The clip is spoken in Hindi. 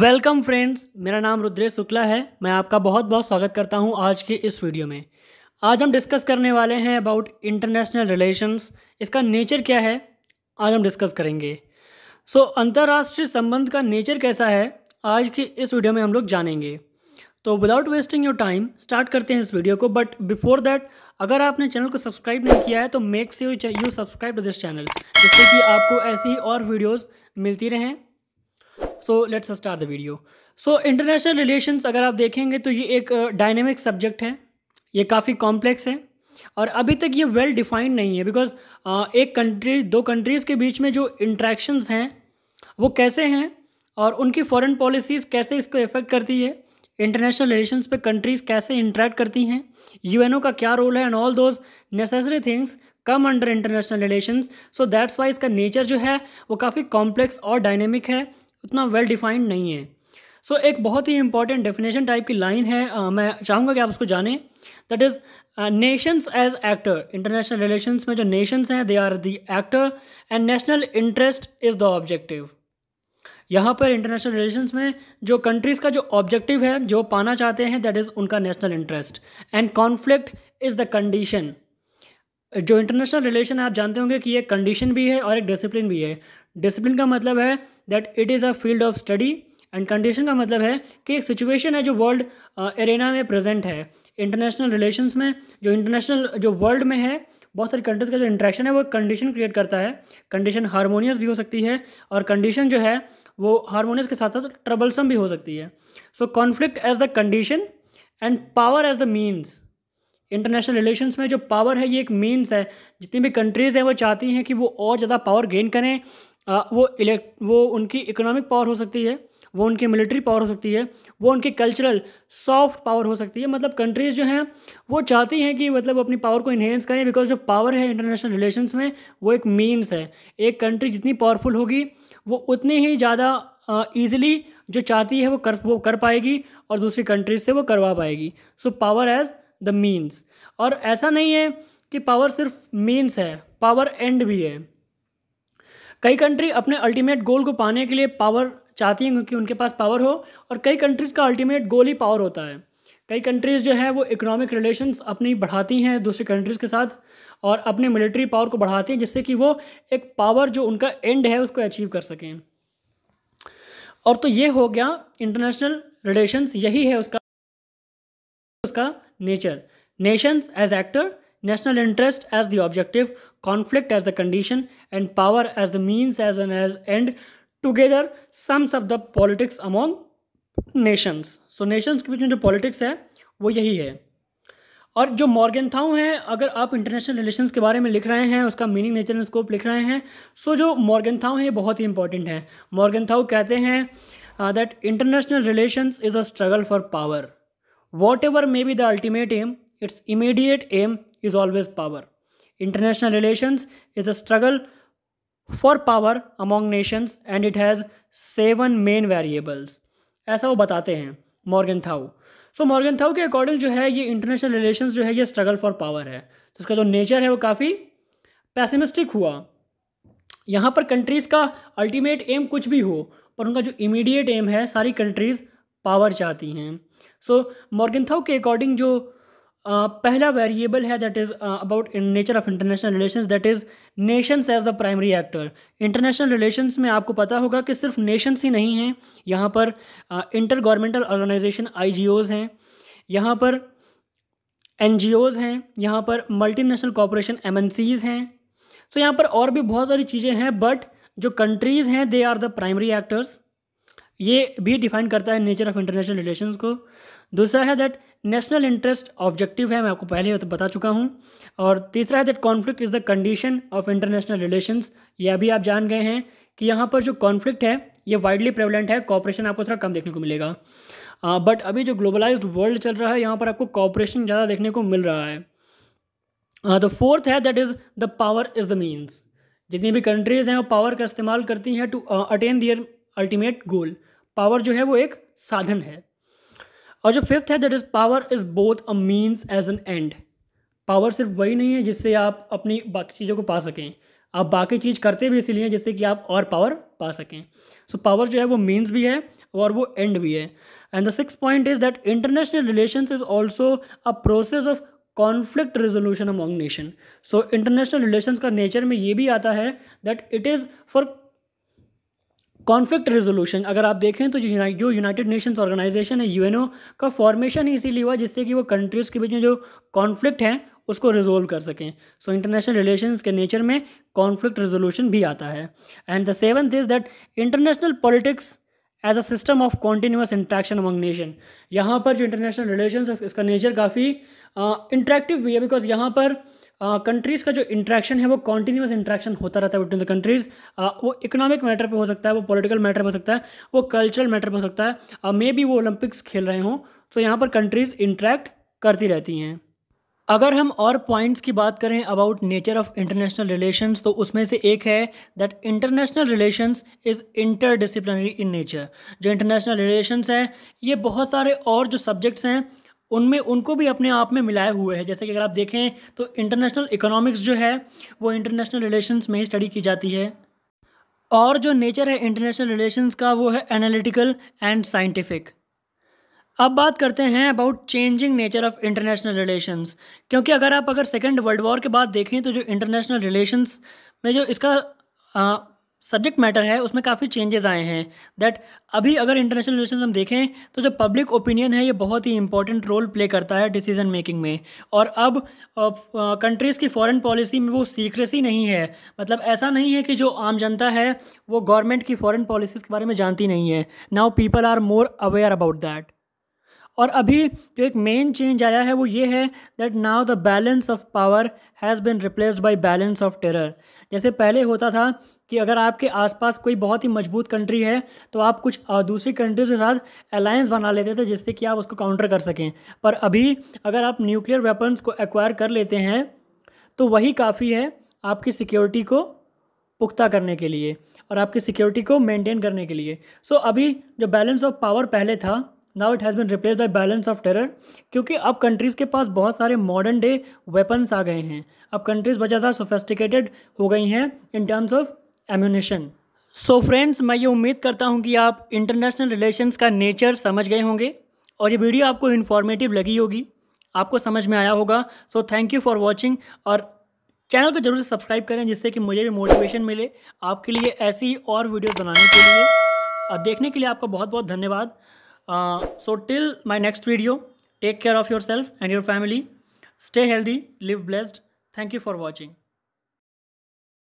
वेलकम फ्रेंड्स मेरा नाम रुद्रेश शुक्ला है मैं आपका बहुत बहुत स्वागत करता हूं आज के इस वीडियो में आज हम डिस्कस करने वाले हैं अबाउट इंटरनेशनल रिलेशंस इसका नेचर क्या है आज हम डिस्कस करेंगे सो so, अंतर्राष्ट्रीय संबंध का नेचर कैसा है आज के इस वीडियो में हम लोग जानेंगे तो without wasting your time start करते हैं इस वीडियो को बट बिफोर दैट अगर आपने चैनल को सब्सक्राइब नहीं किया है तो make you you subscribe to this channel जिससे कि आपको ऐसी ही और वीडियोज़ मिलती रहें so let's start the video so international relations अगर आप देखेंगे तो ये एक डायनेमिक uh, सब्जेक्ट है ये काफ़ी कॉम्प्लेक्स है और अभी तक ये वेल well डिफाइंड नहीं है बिकॉज uh, एक कंट्री दो कंट्रीज़ के बीच में जो इंट्रैक्शंस हैं वो कैसे हैं और उनकी फॉरेन पॉलिसीज़ कैसे इसको इफ़ेक्ट करती है इंटरनेशनल रिलेशंस पे कंट्रीज़ कैसे इंटरेक्ट करती हैं यूएनओ का क्या रोल है and all those necessary things come under international relations so that's why इसका नेचर जो है वो काफ़ी कॉम्प्लेक्स और डायनेमिक है उतना वेल डिफाइंड नहीं है सो so, एक बहुत ही इंपॉर्टेंट डेफिनेशन टाइप की लाइन है uh, मैं चाहूँगा कि आप उसको जानें that is nations as actor international relations में जो नेशंस हैं they are the actor and national interest is the objective यहाँ पर इंटरनेशनल रिलेशंस में जो कंट्रीज़ का जो ऑब्जेक्टिव है जो पाना चाहते हैं दैट इज़ उनका national interest and conflict is the condition जो इंटरनेशनल रिलेशन आप जानते होंगे कि एक कंडीशन भी है और एक डिसिप्लिन भी है डिसिप्लिन का मतलब है that it is a field of study and condition का मतलब है कि एक सिचुएशन है जो वर्ल्ड एरेना uh, में प्रेजेंट है इंटरनेशनल रिलेशंस में जो इंटरनेशनल जो वर्ल्ड में है बहुत सारी कंट्रीज़ का जो इंट्रैक्शन है वो कंडीशन क्रिएट करता है कंडीशन हारमोनियस भी हो सकती है और कंडीशन जो है वो हारमोनियस के साथ साथ ट्रबलसम भी हो सकती है so conflict as the condition and power as the means international relations में जो पावर है ये एक मीन्स है जितनी भी कंट्रीज़ हैं वो चाहती हैं कि वो और ज़्यादा पावर गेन करें आ, वो इलेक्ट वो उनकी इकोनॉमिक पावर हो सकती है वो उनकी मिलिट्री पावर हो सकती है वो उनकी कल्चरल सॉफ्ट पावर हो सकती है मतलब कंट्रीज़ जो हैं वो चाहती हैं कि मतलब अपनी पावर को इन्हेंस करें बिकॉज जो पावर है इंटरनेशनल रिलेशंस में वो एक मीन्स है एक कंट्री जितनी पावरफुल होगी वो उतनी ही ज़्यादा ईजिली जो चाहती है वो कर वो कर पाएगी और दूसरी कंट्रीज से वो करवा पाएगी so power as the means और ऐसा नहीं है कि पावर सिर्फ मीन्स है पावर एंड भी है कई कंट्री अपने अल्टीमेट गोल को पाने के लिए पावर चाहती हैं क्योंकि उनके पास पावर हो और कई कंट्रीज़ का अल्टीमेट गोल ही पावर होता है कई कंट्रीज़ जो है वो इकोनॉमिक रिलेशंस अपनी बढ़ाती हैं दूसरे कंट्रीज़ के साथ और अपने मिलिट्री पावर को बढ़ाती हैं जिससे कि वो एक पावर जो उनका एंड है उसको अचीव कर सकें और तो ये हो गया इंटरनेशनल रिलेशंस यही है उसका उसका nature. Nations as actor, national interest as the objective, conflict as the condition, and power as the means as an as end together sums up the politics among nations. So nations के बीच में जो politics है वो यही है और जो मॉर्गेनथाउ हैं अगर आप इंटरनेशनल रिलेशंस के बारे में लिख रहे हैं उसका मीनिंग नेचर एंड स्कोप लिख रहे हैं सो जो मॉर्गेनथाउ हैं ये बहुत ही इंपॉर्टेंट है मॉर्गेनथाउ कहते हैं that international relations is a struggle for power whatever may be the ultimate aim its immediate aim is always power international relations is a struggle for power among nations and it has seven main variables ऐसा वो बताते हैं मॉर्गन थाउ सो मॉर्गन थाउ के अकॉर्डिंग जो है ये इंटरनेशनल रिलेशंस जो है ये स्ट्रगल फॉर पावर है तो उसका जो नेचर है वो काफ़ी पैसिमिस्टिक हुआ यहाँ पर कंट्रीज़ का अल्टीमेट एम कुछ भी हो पर उनका जो इमीडिएट एम है सारी कंट्रीज़ पावर चाहती हैं सो मॉर्गनथाउ के अकॉर्डिंग जो Uh, पहला वेरिएबल है that is about nature of international relations that is nations as the primary actor international relations में आपको पता होगा कि सिर्फ नेशंस ही नहीं हैं यहाँ पर इंटर गवर्नमेंटल ऑर्गेनाइजेशन आई हैं यहाँ पर एन हैं यहाँ पर मल्टीनेशनल कॉपोरेशन एम हैं सो so, यहाँ पर और भी बहुत सारी चीज़ें हैं बट जो कंट्रीज़ हैं they are the primary actors ये भी डिफाइन करता है नेचर ऑफ इंटरनेशनल रिलेशंस को दूसरा है दैट नेशनल इंटरेस्ट ऑब्जेक्टिव है मैं आपको पहले ही बता चुका हूँ और तीसरा है that conflict is the condition of international relations यह भी आप जान गए हैं कि यहाँ पर जो कॉन्फ्लिक्ट है ये वाइडली प्रेवलेंट है कॉपरेशन आपको थोड़ा कम देखने को मिलेगा बट अभी जो ग्लोबलाइज वर्ल्ड चल रहा है यहाँ पर आपको कॉपरेशन ज़्यादा देखने को मिल रहा है द फोर्थ है that is the power is the means जितनी भी कंट्रीज़ हैं वो पावर का इस्तेमाल करती हैं to attain their ultimate goal power जो है वो एक साधन है और जो फिफ्थ है that is power is both a means as an end power सिर्फ वही नहीं है जिससे आप अपनी बाकी चीज़ों को पा सकें आप बाकी चीज़ करते भी इसीलिए जिससे कि आप और पावर पा सकें सो so, पावर जो है वो मीन्स भी है और वो एंड भी है and the six point is that international relation is also a process of conflict resolution among nation so international relation का नेचर में ये भी आता है that it is for conflict resolution अगर आप देखें तो जो यूनाइटेड नेशंस ऑर्गेनाइजेशन है यूएनओ का फॉर्मेशन ही इसीलिए हुआ जिससे कि वो कंट्रीज़ के बीच में जो कॉन्फ्लिक्ट हैं उसको रिजोल्व कर सकें सो इंटरनेशनल रिलेशंस के नेचर में कॉन्फ्लिक्ट रेजोल्यूशन भी आता है and the seventh is that international politics as a system of continuous interaction among nation यहाँ पर जो इंटरनेशनल रिलेशन इसका नेचर काफ़ी इंटरेक्टिव भी है बिकॉज यहाँ पर कंट्रीज़ का जो इंट्रैक्शन है वो कॉन्टीन्यूस इंट्रैक्शन होता रहता है बिटवीन द कंट्रीज़ वो इकोनॉमिक मैटर पे हो सकता है वो पॉलिटिकल मैटर हो सकता है वो कल्चरल मैटर हो सकता है मे बी वो ओलंपिक्स खेल रहे हों तो यहाँ पर कंट्रीज़ इंट्रैक्ट करती रहती हैं अगर हम और पॉइंट्स की बात करें about nature of international relations तो उसमें से एक है that international relations is inter in nature जो इंटरनेशनल रिलेशंस है ये बहुत सारे और जो सब्जेक्ट्स हैं उनमें उनको भी अपने आप में मिलाए हुए हैं जैसे कि अगर आप देखें तो इंटरनेशनल इकोनॉमिक्स जो है वो इंटरनेशनल रिलेशंस में ही स्टडी की जाती है और जो नेचर है इंटरनेशनल रिलेशंस का वो है एनालिटिकल एंड साइंटिफिक अब बात करते हैं about changing nature of international relations क्योंकि अगर आप अगर सेकेंड वर्ल्ड वॉर के बाद देखें तो जो इंटरनेशनल रिलेशंस में जो इसका सब्जेक्ट मैटर है उसमें काफ़ी चेंजेस आए हैं दैट अभी अगर इंटरनेशनल रिलेशन हम देखें तो जो पब्लिक ओपिनियन है ये बहुत ही इंपॉर्टेंट रोल प्ले करता है डिसीजन मेकिंग में और अब कंट्रीज़ की फॉरेन पॉलिसी में वो सीक्रेसी नहीं है मतलब ऐसा नहीं है कि जो आम जनता है वो गवर्नमेंट की फॉरेन पॉलिसीज़ के बारे में जानती नहीं है now people are more aware about that और अभी जो एक मेन चेंज आया है वो ये है that now the balance of power has been replaced by balance of terror जैसे पहले होता था कि अगर आपके आसपास कोई बहुत ही मजबूत कंट्री है तो आप कुछ दूसरी कंट्रीज़ के साथ अलायंस बना लेते थे जिससे कि आप उसको काउंटर कर सकें पर अभी अगर आप न्यूक्लियर वेपन्स को एक्वायर कर लेते हैं तो वही काफ़ी है आपकी सिक्योरिटी को पुख्ता करने के लिए और आपकी सिक्योरिटी को मेंटेन करने के लिए सो so, अभी जो बैलेंस ऑफ पावर पहले था now it has been replace by balance of terror क्योंकि अब कंट्रीज़ के पास बहुत सारे मॉडर्न डे वेपन्स आ गए हैं अब कंट्रीज़ बहुत ज़्यादा सोफेस्टिकेटेड हो गई हैं in terms of ammunition so friends मैं ये उम्मीद करता हूँ कि आप इंटरनेशनल रिलेशंस का नेचर समझ गए होंगे और ये वीडियो आपको इन्फॉर्मेटिव लगी होगी आपको समझ में आया होगा so thank you for watching और चैनल को जरूर से सब्सक्राइब करें जिससे कि मुझे भी मोटिवेशन मिले आपके लिए ऐसी और वीडियोज़ बनाने के लिए और देखने के लिए आपका बहुत बहुत धन्यवाद Uh, so till my next video, take care of yourself and your family. Stay healthy, live blessed. Thank you for watching.